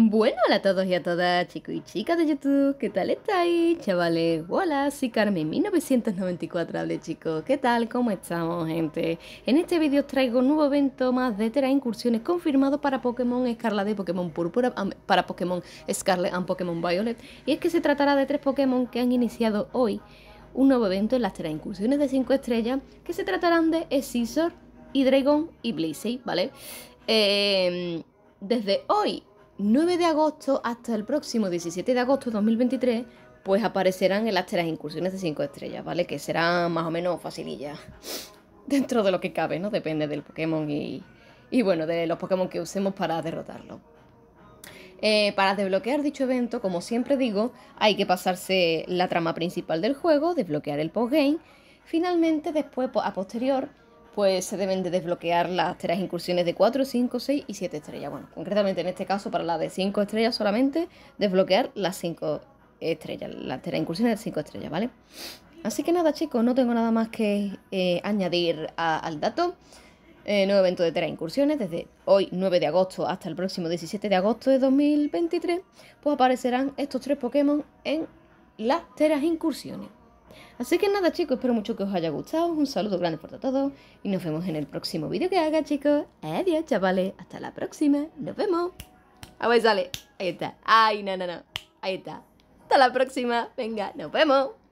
Bueno, hola a todos y a todas, chicos y chicas de YouTube, ¿qué tal estáis? Chavales, hola, soy Carmen 1994, ¿vale, chicos, ¿qué tal? ¿Cómo estamos, gente? En este vídeo os traigo un nuevo evento más de Tera Incursiones confirmado para Pokémon Escarlata y Pokémon Púrpura, para Pokémon Scarlet and Pokémon Violet, y es que se tratará de tres Pokémon que han iniciado hoy un nuevo evento en las Tera Incursiones de 5 estrellas, que se tratarán de y Dragon y Blissey, ¿vale? Em, desde hoy 9 de agosto hasta el próximo 17 de agosto de 2023, pues aparecerán en las las incursiones de 5 estrellas, ¿vale? Que será más o menos facililla dentro de lo que cabe, ¿no? Depende del Pokémon y, y bueno, de los Pokémon que usemos para derrotarlo. Eh, para desbloquear dicho evento, como siempre digo, hay que pasarse la trama principal del juego, desbloquear el postgame. Finalmente, después, a posterior, pues se deben de desbloquear las Teras incursiones de 4, 5, 6 y 7 estrellas. Bueno, concretamente en este caso para la de 5 estrellas solamente desbloquear las 5 estrellas, las teras incursiones de 5 estrellas, ¿vale? Así que nada chicos, no tengo nada más que eh, añadir al dato. Eh, nuevo evento de Teras Incursiones, desde hoy 9 de agosto hasta el próximo 17 de agosto de 2023, pues aparecerán estos tres Pokémon en las Teras Incursiones. Así que nada chicos, espero mucho que os haya gustado, un saludo grande por todos y nos vemos en el próximo vídeo que haga chicos. Adiós chavales, hasta la próxima, nos vemos. A ah, sale, ahí está, ay, no, no, no, ahí está. Hasta la próxima, venga, nos vemos.